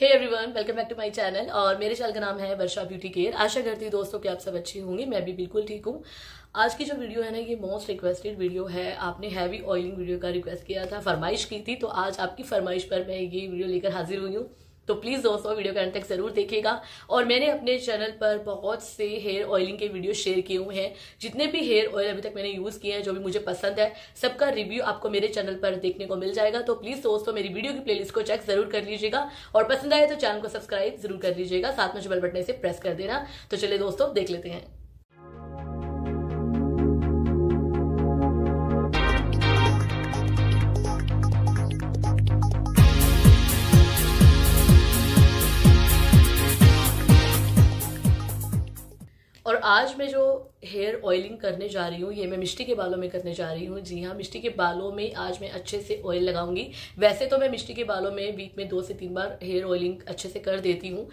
hey everyone welcome back to my channel और मेरे channel का नाम है वर्षा ब्यूटी केयर आशा करती हूँ दोस्तों कि आप सब अच्छी होंगी मैं भी बिल्कुल ठीक हूँ आज की जो वीडियो है ना ये मोस्ट रिक्वेस्टेड वीडियो है आपने हैवी ऑयलिंग वीडियो का रिक्वेस्ट किया था फरमाइश की थी तो आज आपकी फरमाइश पर मैं ये वीडियो लेकर हाजिर हुई हूँ तो प्लीज़ दोस्तों वीडियो के अंत तक ज़रूर देखिएगा और मैंने अपने चैनल पर बहुत से हेयर ऑयलिंग के वीडियो शेयर किए हुए हैं जितने भी हेयर ऑयल अभी तक मैंने यूज़ किए हैं जो भी मुझे पसंद है सबका रिव्यू आपको मेरे चैनल पर देखने को मिल जाएगा तो प्लीज़ दोस्तों मेरी वीडियो की प्लेलिस्ट को चेक जरूर कर लीजिएगा और पसंद आए तो चैनल को सब्सक्राइब जरूर कर लीजिएगा साथ में जो बेल बटन से प्रेस कर देना तो चलिए दोस्तों देख लेते हैं और आज मैं जो हेयर ऑयलिंग करने जा रही हूँ ये मैं मिष्टी के बालों में करने जा रही हूँ जी हाँ मिष्टी के बालों में आज मैं अच्छे से ऑयल लगाऊंगी वैसे तो मैं मिष्टी के बालों में वीक में दो से तीन बार हेयर ऑयलिंग अच्छे से कर देती हूँ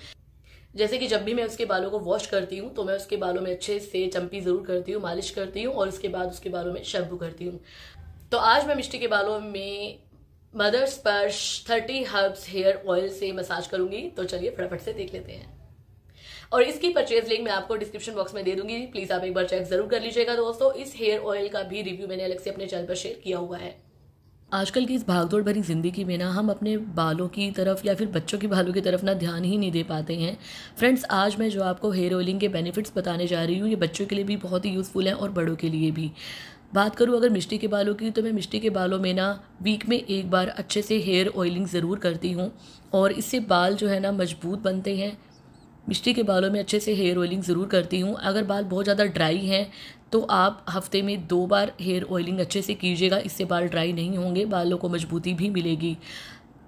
जैसे कि जब भी मैं उसके बालों को वॉश करती हूँ तो मैं उसके बालों में अच्छे से चम्पी ज़रूर करती हूँ मालिश करती हूँ और उसके बाद उसके बालों में शैम्पू करती हूँ तो आज मैं मिष्टी के बालों में mother Sparsh thirty herbs hair oil से मसाज करूंगी तो चलिए फटाफट से देख लेते हैं और इसकी परचेज लिंक मैं आपको डिस्क्रिप्शन बॉक्स में दे दूंगी प्लीज आप एक बार चेक जरूर कर लीजिएगा दोस्तों इस हेयर ऑयल का भी रिव्यू मैंने अलग से अपने चैनल पर शेयर किया हुआ है आजकल की इस भागदौड़ भरी ज़िंदगी में ना हम अपने बालों की तरफ या फिर बच्चों के बालों की तरफ ना ध्यान ही नहीं दे पाते हैं फ्रेंड्स आज मैं जो आपको हेयर ऑयलिंग के बेनिफिट्स बताने जा रही हूँ ये बच्चों के लिए भी बहुत ही यूज़फुल है और बड़ों के लिए भी बात करूँ अगर मिष्टी के बालों की तो मैं मिष्टी के बालों में ना वीक में एक बार अच्छे से हेयर ऑयलिंग ज़रूर करती हूँ और इससे बाल जो है ना मजबूत बनते हैं मिश्री के बालों में अच्छे से हेयर ऑयलिंग ज़रूर करती हूँ अगर बाल बहुत ज़्यादा ड्राई हैं तो आप हफ्ते में दो बार हेयर ऑयलिंग अच्छे से कीजिएगा इससे बाल ड्राई नहीं होंगे बालों को मजबूती भी मिलेगी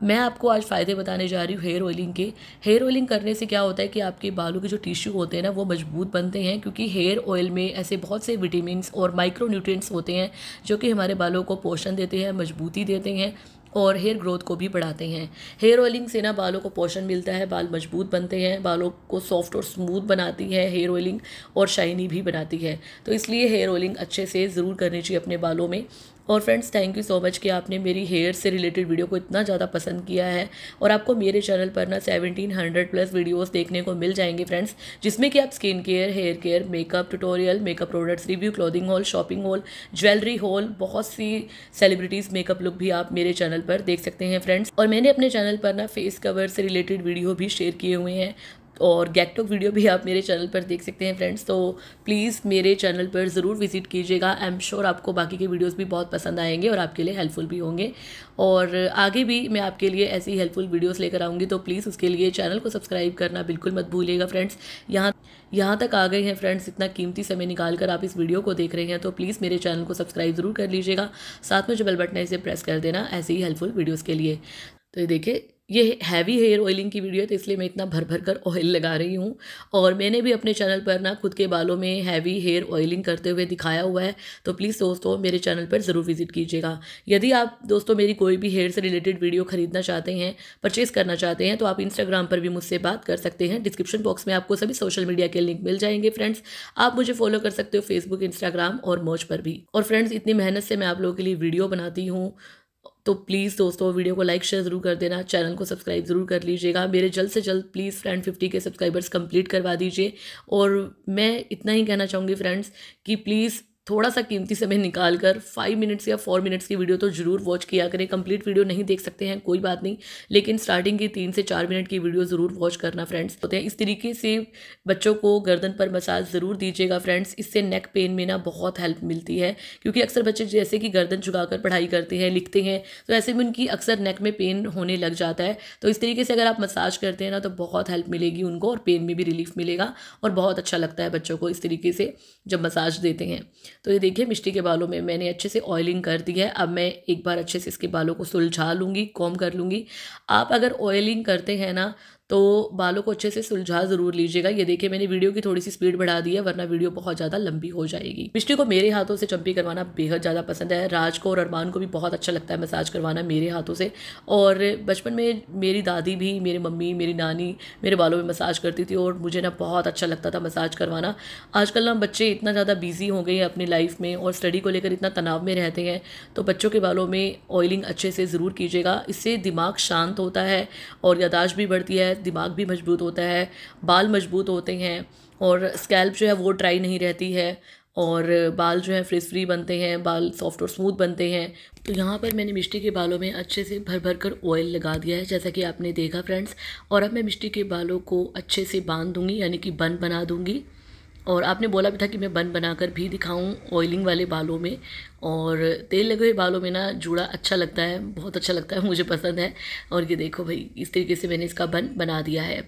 मैं आपको आज फ़ायदे बताने जा रही हूँ हेयर ऑयलिंग के हेयर ऑयलिंग करने से क्या होता है कि आपके बालों के जो टिश्यू होते हैं ना वो मजबूत बनते हैं क्योंकि हेयर ऑयल में ऐसे बहुत से विटामिन और माइक्रो न्यूट्रिएंट्स होते हैं जो कि हमारे बालों को पोषण देते हैं मजबूती देते हैं और हेयर ग्रोथ को भी बढ़ाते हैं हेयर ऑयलिंग से ना बालों को पोषण मिलता है बाल मजबूत बनते हैं बालों को सॉफ्ट और स्मूथ बनाती है हेयर ऑयलिंग और शाइनी भी बनाती है तो इसलिए हेयर ऑयलिंग अच्छे से ज़रूर करनी चाहिए अपने बालों में और friends thank you so much कि आपने मेरी हेयर से रिलेटेड वीडियो को इतना ज़्यादा पसंद किया है और आपको मेरे चैनल पर ना 1700 प्लस वीडियोस देखने को मिल जाएंगे फ्रेंड्स जिसमें कि आप skin care hair care makeup tutorial makeup products review clothing haul shopping haul jewellery haul बहुत सी सेलिब्रिटीज़ मेकअप लुक भी आप मेरे चैनल पर देख सकते हैं फ्रेंड्स और मैंने अपने चैनल पर ना फेस कवर से रिलेटेड वीडियो भी शेयर किए हुए हैं और गैकटॉक वीडियो भी आप मेरे चैनल पर देख सकते हैं फ्रेंड्स तो प्लीज़ मेरे चैनल पर ज़रूर विजिट कीजिएगा आई एम श्योर आपको बाकी के वीडियोस भी बहुत पसंद आएंगे और आपके लिए हेल्पफुल भी होंगे और आगे भी मैं आपके लिए ऐसी हेल्पफुल वीडियोस लेकर आऊँगी तो प्लीज़ उसके लिए चैनल को सब्सक्राइब करना बिल्कुल मत भूलिएगा फ्रेंड्स यहाँ यहाँ तक आ गए हैं फ्रेंड्स इतना कीमती समय निकाल कर आप इस वीडियो को देख रहे हैं तो प्लीज़ मेरे चैनल को सब्सक्राइब ज़रूर कर लीजिएगा साथ में जो बेल बटन है इसे प्रेस कर देना ऐसे ही हेल्पफुल वीडियोज़ के लिए तो ये देखिए ये हैवी हेयर ऑयलिंग की वीडियो है तो इसलिए मैं इतना भर भर कर ऑयल लगा रही हूँ और मैंने भी अपने चैनल पर ना खुद के बालों में हैवी हेयर ऑयलिंग करते हुए दिखाया हुआ है तो प्लीज़ दोस्तों मेरे चैनल पर ज़रूर विजिट कीजिएगा यदि आप दोस्तों मेरी कोई भी हेयर से रिलेटेड वीडियो खरीदना चाहते हैं परचेज़ करना चाहते हैं तो आप इंस्टाग्राम पर भी मुझसे बात कर सकते हैं डिस्क्रिप्शन बॉक्स में आपको सभी सोशल मीडिया के लिंक मिल जाएंगे फ्रेंड्स आप मुझे फॉलो कर सकते हो फेसबुक इंस्टाग्राम और मोच पर भी और फ्रेंड्स इतनी मेहनत से मैं आप लोगों के लिए वीडियो बनाती हूँ तो प्लीज़ दोस्तों वीडियो को लाइक शेयर ज़रूर कर देना चैनल को सब्सक्राइब ज़रूर कर लीजिएगा मेरे जल्द से जल्द प्लीज़ फ्रेंड फिफ्टी के सब्सक्राइबर्स कंप्लीट करवा दीजिए और मैं इतना ही कहना चाहूँगी फ्रेंड्स कि प्लीज़ थोड़ा सा कीमती समय निकाल कर फाइव मिनट्स या फोर मिनट्स की वीडियो तो ज़रूर वॉच किया करें कंप्लीट वीडियो नहीं देख सकते हैं कोई बात नहीं लेकिन स्टार्टिंग की तीन से चार मिनट की वीडियो ज़रूर वॉच करना फ्रेंड्स होते हैं इस तरीके से बच्चों को गर्दन पर मसाज ज़रूर दीजिएगा फ्रेंड्स इससे नेक पेन में ना बहुत हेल्प मिलती है क्योंकि अक्सर बच्चे जैसे कि गर्दन झुका कर पढ़ाई करते हैं लिखते हैं तो ऐसे में उनकी अक्सर नेक में पेन होने लग जाता है तो इस तरीके से अगर आप मसाज करते हैं ना तो बहुत हेल्प मिलेगी उनको और पेन में भी रिलीफ मिलेगा और बहुत अच्छा लगता है बच्चों को इस तरीके से जब मसाज देते हैं तो ये देखिए मिष्टी के बालों में मैंने अच्छे से ऑयलिंग कर दी है अब मैं एक बार अच्छे से इसके बालों को सुलझा लूँगी कॉम कर लूँगी आप अगर ऑयलिंग करते हैं ना तो बालों को अच्छे से सुलझा ज़रूर लीजिएगा ये देखिए मैंने वीडियो की थोड़ी सी स्पीड बढ़ा दी है वरना वीडियो बहुत ज़्यादा लंबी हो जाएगी मिश्री को मेरे हाथों से चंपी करवाना बेहद ज़्यादा पसंद है राज को और अरमान को भी बहुत अच्छा लगता है मसाज करवाना मेरे हाथों से और बचपन में मेरी दादी भी मेरी मम्मी मेरी नानी मेरे बालों में मसाज करती थी और मुझे ना बहुत अच्छा लगता था मसाज करवाना आजकल ना बच्चे इतना ज़्यादा बिजी हो गए हैं अपनी लाइफ में और स्टडी को लेकर इतना तनाव में रहते हैं तो बच्चों के बालों में ऑयलिंग अच्छे से ज़रूर कीजिएगा इससे दिमाग शांत होता है और यादाश्त भी बढ़ती है है दिमाग भी मजबूत होता है बाल मजबूत होते हैं और स्कैल्प जो है वो ड्राई नहीं रहती है और बाल जो है फ्रिज फ्री बनते हैं बाल सॉफ्ट और स्मूथ बनते हैं तो यहाँ पर मैंने मिष्टी के बालों में अच्छे से भर भर कर ऑयल लगा दिया है जैसा कि आपने देखा फ्रेंड्स और अब मैं मिष्टी के बालों को अच्छे से बांध दूँगी यानी कि बन बना दूँगी और आपने बोला भी था कि मैं बन बनाकर भी दिखाऊं ऑयलिंग वाले बालों में और तेल लगे हुए बालों में ना जुड़ा अच्छा लगता है बहुत अच्छा लगता है मुझे पसंद है और ये देखो भाई इस तरीके से मैंने इसका बन बना दिया है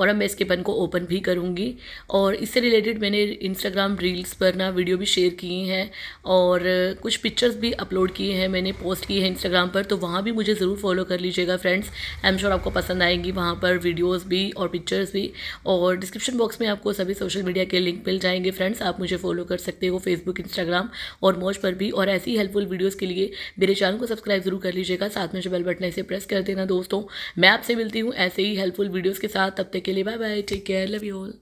और अब मैं इसके बन को ओपन भी करूँगी और इससे रिलेटेड मैंने इंस्टाग्राम रील्स पर ना वीडियो भी शेयर किए हैं और कुछ पिक्चर्स भी अपलोड किए हैं मैंने पोस्ट किए हैं इंस्टाग्राम पर तो वहाँ भी मुझे ज़रूर फॉलो कर लीजिएगा फ्रेंड्स आई एम श्योर आपको पसंद आएंगी वहाँ पर वीडियोज़ भी और पिक्चर्स भी और डिस्क्रिप्शन बॉक्स में आपको सभी सोशल मीडिया के लिंक मिल जाएंगे फ्रेंड्स आप मुझे फॉलो कर सकते हो फेसबुक इंस्टाग्राम और मोज पर भी और ऐसी हेल्पफुल वीडियोज़ के लिए मेरे चैनल को सब्सक्राइब ज़रूर कर लीजिएगा साथ में जो बेल बटन इसे प्रेस कर देना दोस्तों मैं आपसे मिलती हूँ ऐसे ही हेल्पफुल वीडियोज़ के साथ तब तक तक के लिए bye bye take care love you all